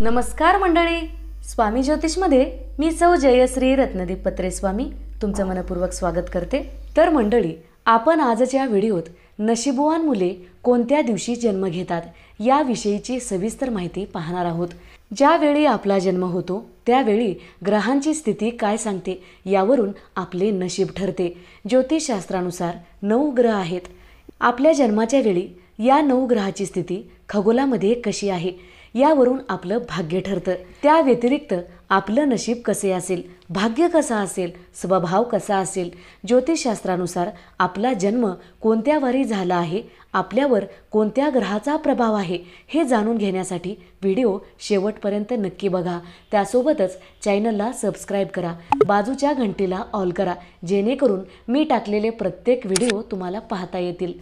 नमस्कार मंडळी स्वामी ज्योतिषमध्ये मी सौ जयश्री रत्नदीप पत्रे स्वामी तुमचं मनपूर्वक स्वागत करते तर मंडळी आपण आजच्या व्हिडिओत नशिबवान मुले कोणत्या दिवशी जन्म घेतात याविषयीची सविस्तर माहिती पाहणार आहोत ज्यावेळी आपला जन्म होतो त्यावेळी ग्रहांची स्थिती काय सांगते यावरून आपले नशीब ठरते ज्योतिषशास्त्रानुसार नऊ ग्रह आहेत आपल्या जन्माच्या वेळी या नऊ ग्रहाची स्थिती खगोलामध्ये कशी आहे यावरून आपलं भाग्य ठरतं त्या व्यतिरिक्त आपलं नशीब कसे असेल भाग्य कसा असेल स्वभाव कसा असेल ज्योतिषशास्त्रानुसार आपला जन्म कोणत्या वारी झाला आहे आपल्यावर कोणत्या ग्रहाचा प्रभाव आहे हे जाणून घेण्यासाठी व्हिडिओ शेवटपर्यंत नक्की बघा त्यासोबतच चॅनलला सबस्क्राईब करा बाजूच्या घंटीला ऑल करा जेणेकरून मी टाकलेले प्रत्येक व्हिडिओ तुम्हाला पाहता येतील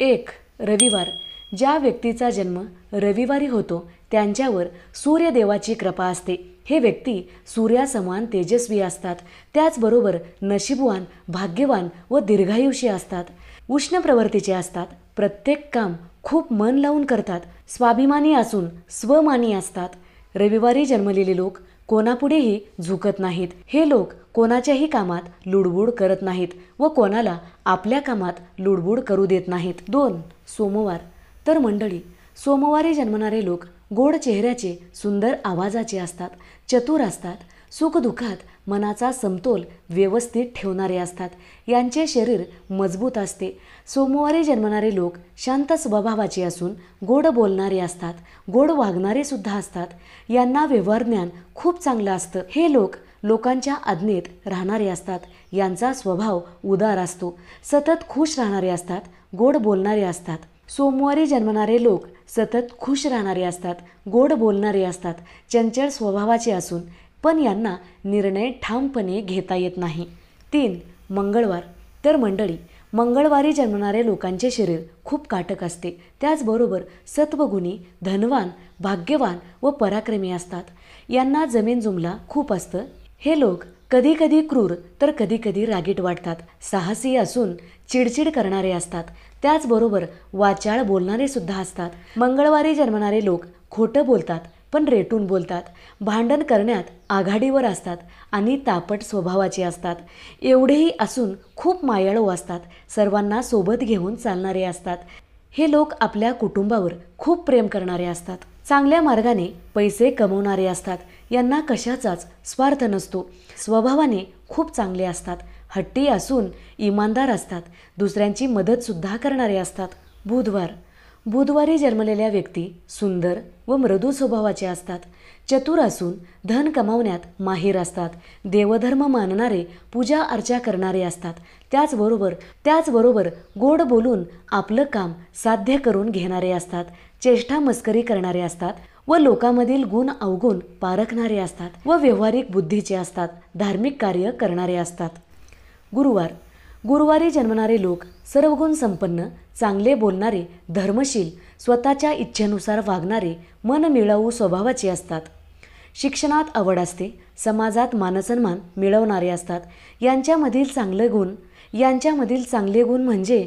एक रविवार ज्या व्यक्तीचा जन्म रविवारी होतो त्यांच्यावर सूर्यदेवाची कृपा असते हे व्यक्ती सूर्यासमान तेजस्वी असतात त्याचबरोबर नशीबवान भाग्यवान व दीर्घायुषी असतात उष्ण प्रवृत्तीचे असतात प्रत्येक काम खूप मन लावून करतात स्वाभिमानी असून स्वमानी असतात रविवारी जन्मलेले लोक कोणापुढेही झुकत नाहीत हे लोक कोणाच्याही कामात लुडबुड करत नाहीत व कोणाला आपल्या कामात लुडबुड करू देत नाहीत दोन सोमवार तर मंडळी सोमवारी जन्मणारे लोक गोड चेहऱ्याचे सुंदर आवाजाचे असतात चतुर असतात सुखदुःखात मनाचा समतोल व्यवस्थित ठेवणारे असतात यांचे शरीर मजबूत असते सोमवारी जन्मणारे लोक शांत स्वभावाचे असून गोड बोलणारे असतात गोड वागणारे सुद्धा असतात यांना व्यवहारज्ञान खूप चांगलं असतं हे लोक लोकांच्या आज्ञेत राहणारे असतात यांचा स्वभाव उदार असतो सतत खुश राहणारे असतात गोड बोलणारे असतात सोमवारी जन्मणारे लोक सतत खुश राहणारे असतात गोड बोलणारे असतात चंचल स्वभावाचे असून पण यांना निर्णय ठामपणे घेता येत नाही तीन मंगळवार तर मंडळी मंगळवारी जन्मणारे लोकांचे शरीर खूप काटक असते त्याचबरोबर सत्वगुणी धनवान भाग्यवान व पराक्रमी असतात यांना जमीन जुमला खूप असतं हे लोक कधीकधी क्रूर तर कधीकधी रागीट वाटतात साहसी असून चिडचिड करणारे असतात त्याचबरोबर वाचाळ बोलणारे सुद्धा असतात मंगळवारी जन्मणारे लोक खोटं बोलतात पण रेटून बोलतात भांडण करण्यात आघाडीवर असतात आणि तापट स्वभावाचे असतात एवढेही असून खूप मायाळू असतात सर्वांना सोबत घेऊन चालणारे असतात हे लोक आपल्या कुटुंबावर खूप प्रेम करणारे असतात चांगल्या मार्गाने पैसे कमवणारे असतात यांना कशाचाच स्वार्थ नसतो स्वभावाने खूप चांगले असतात हट्टी असून इमानदार असतात दुसऱ्यांची मदतसुद्धा करणारे असतात बुधवार बुधवारी जन्मलेल्या व्यक्ती सुंदर व मृदू स्वभावाचे असतात चतुर असून धन कमावण्यात माहीर असतात देवधर्म मानणारे पूजा अर्चा करणारे असतात त्याचबरोबर त्याचबरोबर गोड बोलून आपलं काम साध्य करून घेणारे असतात चेष्टा मस्करी करणारे असतात व लोकांमधील गुण अवगुण पारखणारे असतात व व्यवहारिक बुद्धीचे असतात धार्मिक कार्य करणारे असतात गुरुवार गुरुवारी जन्मणारे लोक सर्वगुण संपन्न चांगले बोलणारे धर्मशील स्वतःच्या इच्छेनुसार वागणारे मन मिळवू स्वभावाचे असतात शिक्षणात आवड असते समाजात मानसन्मान मिळवणारे असतात यांच्यामधील चांगले गुण यांच्यामधील चांगले गुण म्हणजे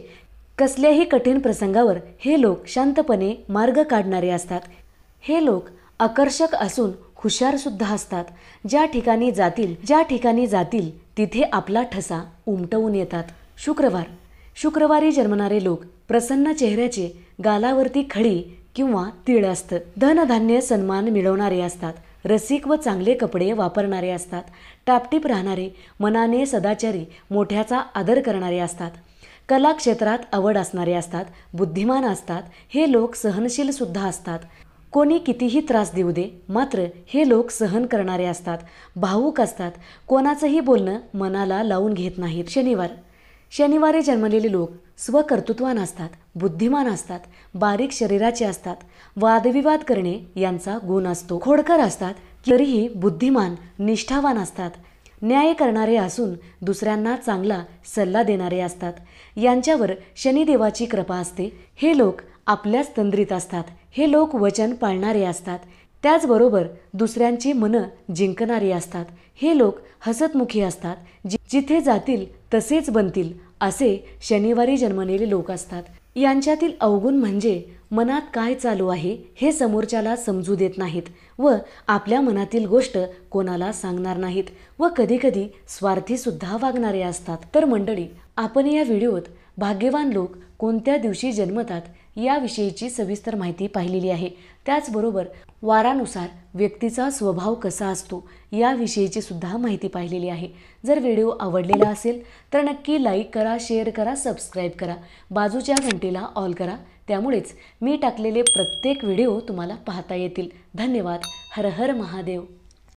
कसल्याही कठीण प्रसंगावर हे लोक शांतपणे मार्ग काढणारे असतात हे लोक आकर्षक असून हुशारसुद्धा असतात ज्या ठिकाणी जातील ज्या ठिकाणी जातील तिथे आपला ठसा उमटवून येतात शुक्रवार शुक्रवारी जन्मणारे लोक प्रसन्न चेहऱ्याचे गालावरती खळी किंवा तीळ असतं धनधान्य सन्मान मिळवणारे असतात रसिक व चांगले कपडे वापरणारे असतात टापटीप राहणारे मनाने सदाचारी मोठ्याचा आदर करणारे असतात कला क्षेत्रात आवड असणारे असतात बुद्धिमान असतात हे लोक सहनशीलसुद्धा असतात कोणी कितीही त्रास देऊ दे मात्र हे लोक सहन करणारे असतात भावूक असतात कोणाचंही बोलणं मनाला लावून घेत नाहीत शनिवार शनिवारी जन्मलेले लोक स्वकर्तृत्वान असतात बुद्धिमान असतात बारीक शरीराचे असतात वादविवाद करणे यांचा गुण असतो खोडकर असतात तरीही बुद्धिमान निष्ठावान असतात न्याय करणारे असून दुसऱ्यांना चांगला सल्ला देणारे असतात यांच्यावर शनिदेवाची कृपा असते हे लोक आपल्याच तंद्रीत असतात हे लोक वचन पाळणारे असतात त्याचबरोबर दुसऱ्यांची मनं जिंकणारी असतात हे लोक हसतमुखी असतात जिथे जातील तसेच बनतील असे शनिवारी जन्मलेले लोक असतात यांच्यातील अवगुण म्हणजे मनात काय चालू आहे हे समोरच्याला समजू देत नाहीत व आपल्या मनातील गोष्ट कोणाला सांगणार नाहीत व कधीकधी स्वार्थीसुद्धा वागणारे असतात तर मंडळी आपण या व्हिडिओत भाग्यवान लोक कोणत्या दिवशी जन्मतात याविषयीची सविस्तर माहिती पाहिलेली आहे त्याचबरोबर वारानुसार व्यक्तीचा स्वभाव कसा असतो याविषयीची सुद्धा माहिती पाहिलेली आहे जर व्हिडिओ आवडलेला असेल तर नक्की लाईक करा शेअर करा सबस्क्राईब करा बाजूच्या घंटीला ऑल करा त्यामुळेच मी टाकलेले प्रत्येक व्हिडिओ तुम्हाला पाहता येतील धन्यवाद हर हर महादेव